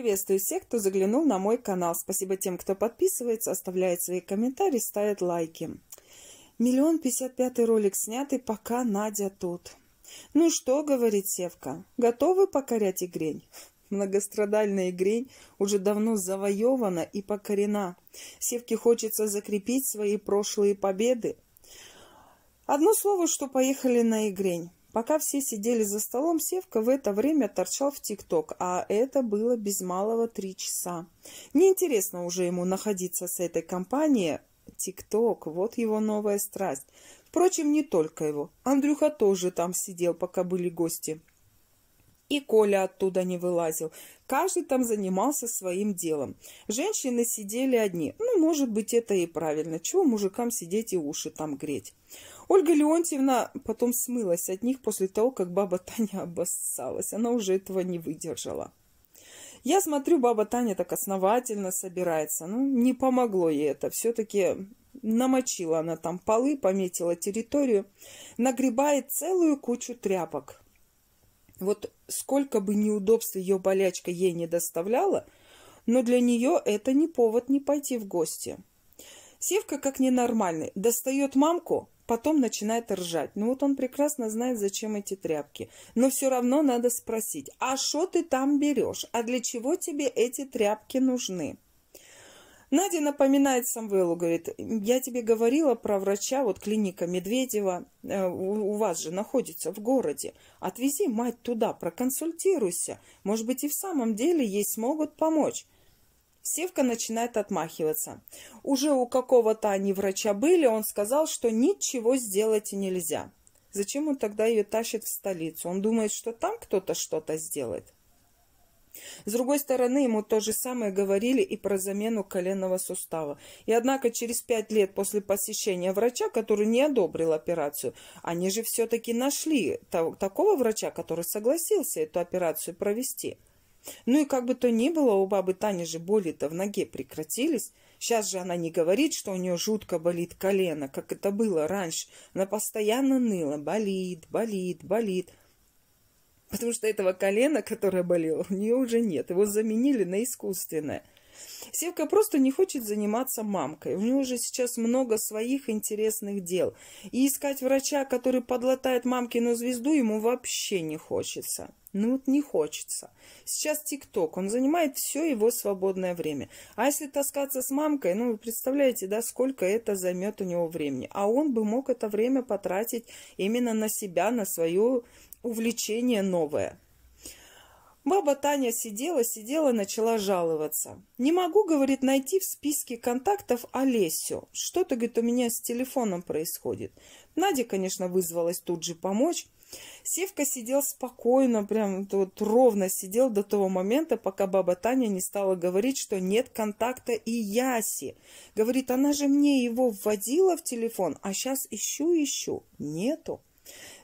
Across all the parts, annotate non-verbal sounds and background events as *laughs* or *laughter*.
Приветствую всех, кто заглянул на мой канал. Спасибо тем, кто подписывается, оставляет свои комментарии, ставит лайки. Миллион пятьдесят пятый ролик снят и пока Надя тут. Ну что, говорит Севка, готовы покорять Игрень? Многострадальная Игрень уже давно завоевана и покорена. Севке хочется закрепить свои прошлые победы. Одно слово, что поехали на Игрень. Пока все сидели за столом, Севка в это время торчал в ТикТок, а это было без малого три часа. Неинтересно уже ему находиться с этой компанией. ТикТок, вот его новая страсть. Впрочем, не только его. Андрюха тоже там сидел, пока были гости. И Коля оттуда не вылазил. Каждый там занимался своим делом. Женщины сидели одни. Ну, может быть, это и правильно. Чего мужикам сидеть и уши там греть? Ольга Леонтьевна потом смылась от них после того, как баба Таня обоссалась. Она уже этого не выдержала. Я смотрю, баба Таня так основательно собирается. Ну, не помогло ей это. Все-таки намочила она там полы, пометила территорию, нагребает целую кучу тряпок. Вот сколько бы неудобств ее болячка ей не доставляла, но для нее это не повод не пойти в гости. Севка, как ненормальный, достает мамку, потом начинает ржать. Ну вот он прекрасно знает, зачем эти тряпки. Но все равно надо спросить, а что ты там берешь? А для чего тебе эти тряпки нужны? Надя напоминает Самвелу, говорит, я тебе говорила про врача, вот клиника Медведева э, у, у вас же находится в городе. Отвези мать туда, проконсультируйся. Может быть, и в самом деле ей смогут помочь. Севка начинает отмахиваться. Уже у какого-то они врача были, он сказал, что ничего сделать нельзя. Зачем он тогда ее тащит в столицу? Он думает, что там кто-то что-то сделает. С другой стороны, ему то же самое говорили и про замену коленного сустава. И однако через пять лет после посещения врача, который не одобрил операцию, они же все-таки нашли того, такого врача, который согласился эту операцию провести. Ну и как бы то ни было, у бабы Тани же боли-то в ноге прекратились. Сейчас же она не говорит, что у нее жутко болит колено, как это было раньше. Она постоянно ныла, болит, болит, болит. Потому что этого колена, которое болело, у нее уже нет. Его заменили на искусственное – Севка просто не хочет заниматься мамкой. У него уже сейчас много своих интересных дел. И искать врача, который подлатает мамкину звезду, ему вообще не хочется. Ну вот не хочется. Сейчас ТикТок, он занимает все его свободное время. А если таскаться с мамкой, ну вы представляете, да, сколько это займет у него времени. А он бы мог это время потратить именно на себя, на свое увлечение новое. Баба Таня сидела, сидела, начала жаловаться. «Не могу, — говорит, — найти в списке контактов Олесю. Что-то, — говорит, — у меня с телефоном происходит». Надя, конечно, вызвалась тут же помочь. Севка сидел спокойно, прям вот ровно сидел до того момента, пока баба Таня не стала говорить, что нет контакта и Яси. Говорит, она же мне его вводила в телефон, а сейчас ищу-ищу. Нету.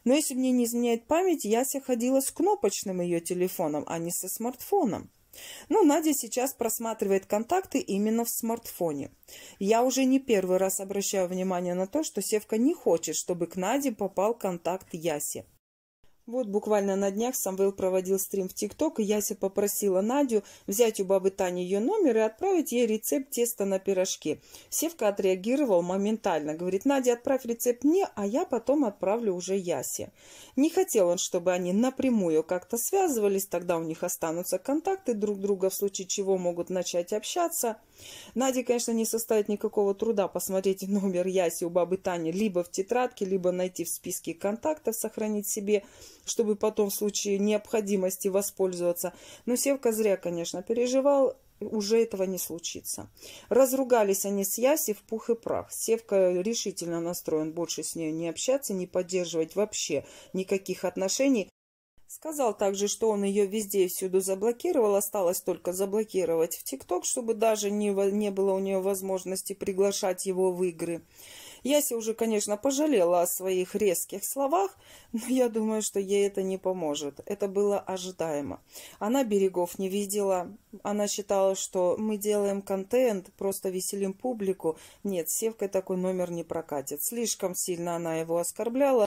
Но если мне не изменяет память, я ходила с кнопочным ее телефоном, а не со смартфоном. Ну, Надя сейчас просматривает контакты именно в смартфоне. Я уже не первый раз обращаю внимание на то, что Севка не хочет, чтобы к Наде попал контакт Яси. Вот буквально на днях Самвел проводил стрим в ТикТок, и Яся попросила Надю взять у бабы Тани ее номер и отправить ей рецепт теста на пирожки. Севка отреагировал моментально. Говорит, Надя, отправь рецепт мне, а я потом отправлю уже Ясе. Не хотел он, чтобы они напрямую как-то связывались, тогда у них останутся контакты друг друга, в случае чего могут начать общаться. Наде, конечно, не составит никакого труда посмотреть *laughs* номер Яси у бабы Тани либо в тетрадке, либо найти в списке контактов, сохранить себе – чтобы потом в случае необходимости воспользоваться. Но Севка зря, конечно, переживал, уже этого не случится. Разругались они с Яси в пух и прах. Севка решительно настроен больше с ней не общаться, не поддерживать вообще никаких отношений. Сказал также, что он ее везде и всюду заблокировал, осталось только заблокировать в ТикТок, чтобы даже не, не было у нее возможности приглашать его в игры. Яся уже, конечно, пожалела о своих резких словах, но я думаю, что ей это не поможет. Это было ожидаемо. Она берегов не видела. Она считала, что мы делаем контент, просто веселим публику. Нет, с Севкой такой номер не прокатит. Слишком сильно она его оскорбляла.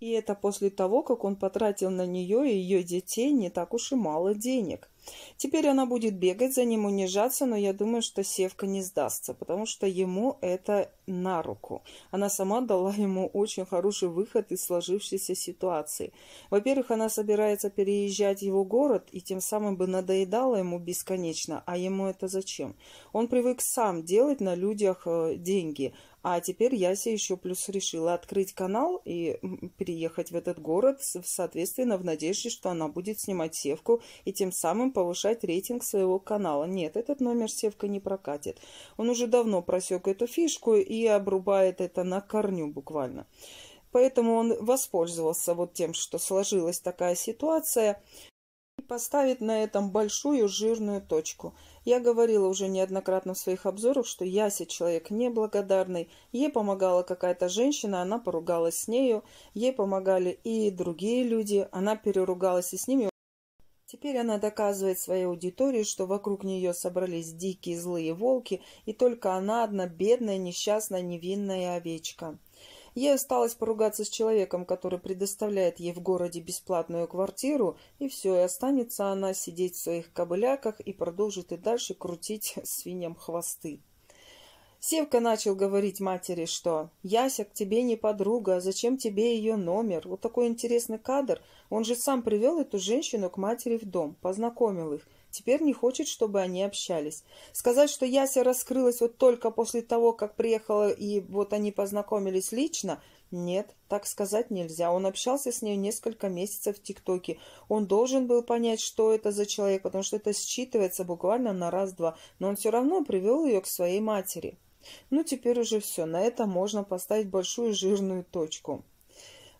И это после того, как он потратил на нее и ее детей не так уж и мало денег. Теперь она будет бегать за ним, унижаться, но я думаю, что Севка не сдастся, потому что ему это на руку. Она сама дала ему очень хороший выход из сложившейся ситуации. Во-первых, она собирается переезжать в его город и тем самым бы надоедала ему бесконечно, а ему это зачем? Он привык сам делать на людях э, деньги, а теперь Яся еще плюс решила открыть канал и переехать в этот город, соответственно, в надежде, что она будет снимать севку и тем самым повышать рейтинг своего канала. Нет, этот номер Севка не прокатит. Он уже давно просек эту фишку и обрубает это на корню буквально. Поэтому он воспользовался вот тем, что сложилась такая ситуация, и поставит на этом большую жирную точку. Я говорила уже неоднократно в своих обзорах, что Яся человек неблагодарный. Ей помогала какая-то женщина, она поругалась с нею. Ей помогали и другие люди, она переругалась и с ними. Теперь она доказывает своей аудитории, что вокруг нее собрались дикие злые волки, и только она одна бедная, несчастная, невинная овечка. Ей осталось поругаться с человеком, который предоставляет ей в городе бесплатную квартиру, и все, и останется она сидеть в своих кобыляках и продолжит и дальше крутить *laughs* свиньям хвосты. Севка начал говорить матери, что «Яся к тебе не подруга, а зачем тебе ее номер?» Вот такой интересный кадр. Он же сам привел эту женщину к матери в дом, познакомил их. Теперь не хочет, чтобы они общались. Сказать, что Яся раскрылась вот только после того, как приехала и вот они познакомились лично, нет, так сказать нельзя. Он общался с ней несколько месяцев в ТикТоке. Он должен был понять, что это за человек, потому что это считывается буквально на раз-два. Но он все равно привел ее к своей матери. Ну, теперь уже все, на это можно поставить большую жирную точку.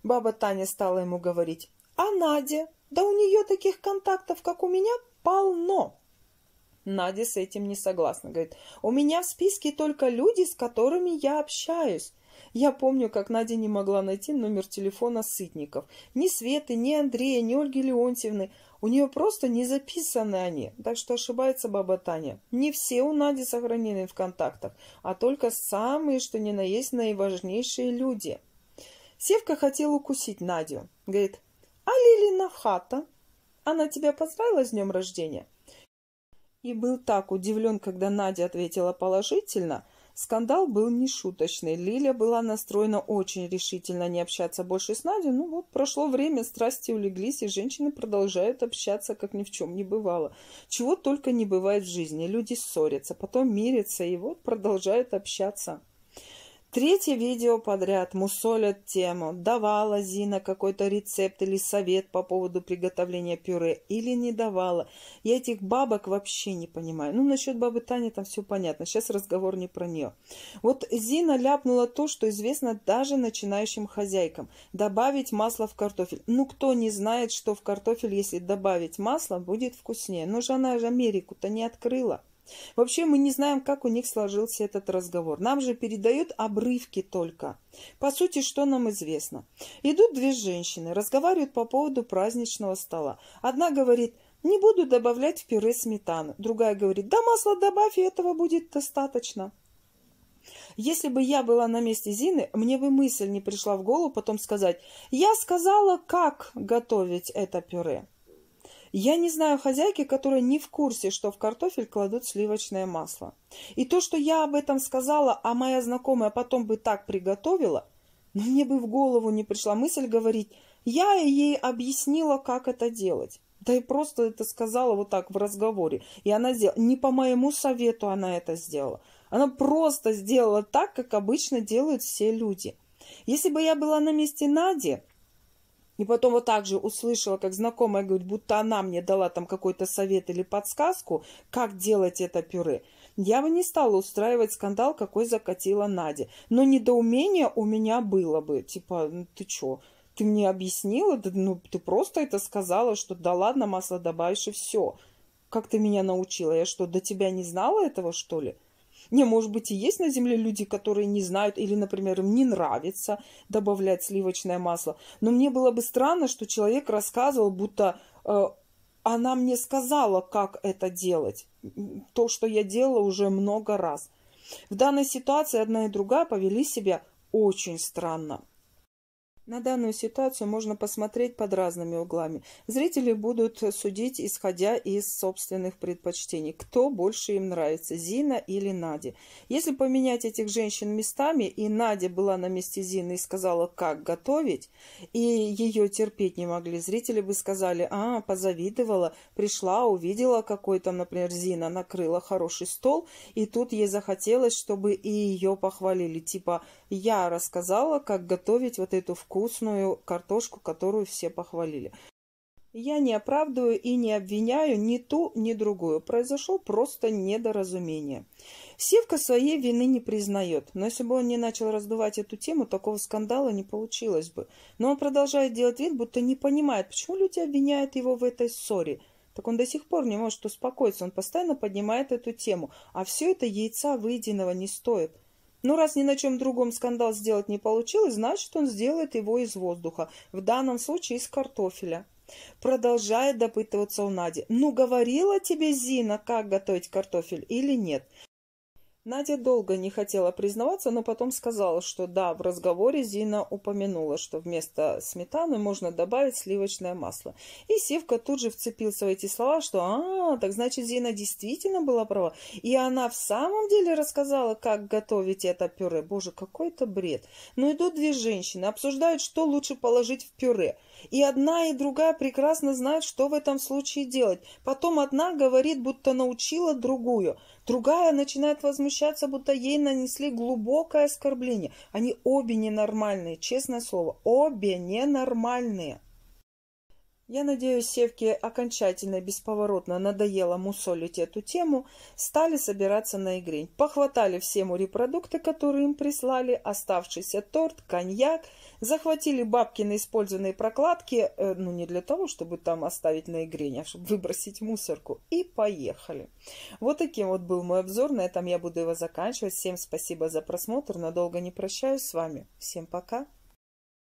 Баба Таня стала ему говорить, «А Надя? Да у нее таких контактов, как у меня, полно!» Надя с этим не согласна, говорит, «У меня в списке только люди, с которыми я общаюсь. Я помню, как Надя не могла найти номер телефона Сытников. Ни Светы, ни Андрея, ни Ольги Леонтьевны. У нее просто не записаны они. Так что ошибается баба Таня. Не все у Нади сохранены в контактах, а только самые, что ни на есть, наиважнейшие люди. Севка хотел укусить Надю. Говорит, а Лилина в хата? Она тебя поздравила с днем рождения? И был так удивлен, когда Надя ответила положительно – Скандал был нешуточный. Лиля была настроена очень решительно не общаться больше с Надей. Ну вот, прошло время, страсти улеглись, и женщины продолжают общаться, как ни в чем не бывало. Чего только не бывает в жизни. Люди ссорятся, потом мирятся, и вот продолжают общаться. Третье видео подряд мусолят тему. Давала Зина какой-то рецепт или совет по поводу приготовления пюре или не давала. Я этих бабок вообще не понимаю. Ну, насчет бабы Тани там все понятно. Сейчас разговор не про нее. Вот Зина ляпнула то, что известно даже начинающим хозяйкам. Добавить масло в картофель. Ну, кто не знает, что в картофель, если добавить масло, будет вкуснее. Но же она же Америку-то не открыла. Вообще мы не знаем, как у них сложился этот разговор. Нам же передают обрывки только. По сути, что нам известно? Идут две женщины, разговаривают по поводу праздничного стола. Одна говорит – не буду добавлять в пюре сметану. Другая говорит, да масла добавь, и этого будет достаточно. Если бы я была на месте Зины, мне бы мысль не пришла в голову потом сказать, я сказала, как готовить это пюре. Я не знаю хозяйки, которая не в курсе, что в картофель кладут сливочное масло. И то, что я об этом сказала, а моя знакомая потом бы так приготовила, ну, мне бы в голову не пришла мысль говорить, я ей объяснила, как это делать. Да и просто это сказала вот так в разговоре. И она сделала. Не по моему совету она это сделала. Она просто сделала так, как обычно делают все люди. Если бы я была на месте Нади, и потом вот так же услышала, как знакомая говорит, будто она мне дала там какой-то совет или подсказку, как делать это пюре. Я бы не стала устраивать скандал, какой закатила Надя. Но недоумение у меня было бы. Типа, ну ты чё? Ты мне объяснила? Да, ну, ты просто это сказала, что да ладно, масло добавишь и все. Как ты меня научила? Я что, до тебя не знала этого, что ли?» Не, может быть, и есть на Земле люди, которые не знают или, например, им не нравится добавлять сливочное масло. Но мне было бы странно, что человек рассказывал, будто э, она мне сказала, как это делать. То, что я делала уже много раз. В данной ситуации одна и другая повели себя очень странно. На данную ситуацию можно посмотреть под разными углами. Зрители будут судить, исходя из собственных предпочтений, кто больше им нравится, Зина или Надя. Если поменять этих женщин местами, и Надя была на месте Зины и сказала, как готовить, и ее терпеть не могли, зрители бы сказали, а, позавидовала, пришла, увидела, какой там, например, Зина накрыла хороший стол, и тут ей захотелось, чтобы и ее похвалили, типа, я рассказала, как готовить вот эту вкусную картошку, которую все похвалили. Я не оправдываю и не обвиняю ни ту, ни другую. Произошло просто недоразумение. Севка своей вины не признает, но если бы он не начал раздувать эту тему, такого скандала не получилось бы. Но он продолжает делать вид, будто не понимает, почему люди обвиняют его в этой ссоре. Так он до сих пор не может успокоиться, он постоянно поднимает эту тему, а все это яйца выеденного не стоит. Но ну, раз ни на чем другом скандал сделать не получилось, значит, он сделает его из воздуха, в данном случае из картофеля. Продолжает допытываться у Нади. «Ну, говорила тебе Зина, как готовить картофель или нет?» Надя долго не хотела признаваться, но потом сказала, что да, в разговоре Зина упомянула, что вместо сметаны можно добавить сливочное масло. И Севка тут же вцепился в эти слова, что «А, так значит, Зина действительно была права, и она в самом деле рассказала, как готовить это пюре. Боже, какой это бред! Но идут две женщины, обсуждают, что лучше положить в пюре». И одна, и другая прекрасно знают, что в этом случае делать. Потом одна говорит, будто научила другую. Другая начинает возмущаться, будто ей нанесли глубокое оскорбление. Они обе ненормальные, честное слово, обе ненормальные. Я надеюсь, Севке окончательно и бесповоротно надоело мусолить эту тему, стали собираться на игрень. Похватали все морепродукты, которые им прислали, оставшийся торт, коньяк, захватили бабки на использованные прокладки, э, ну не для того, чтобы там оставить на игрень, а чтобы выбросить мусорку, и поехали. Вот таким вот был мой обзор, на этом я буду его заканчивать. Всем спасибо за просмотр, надолго не прощаюсь с вами. Всем пока!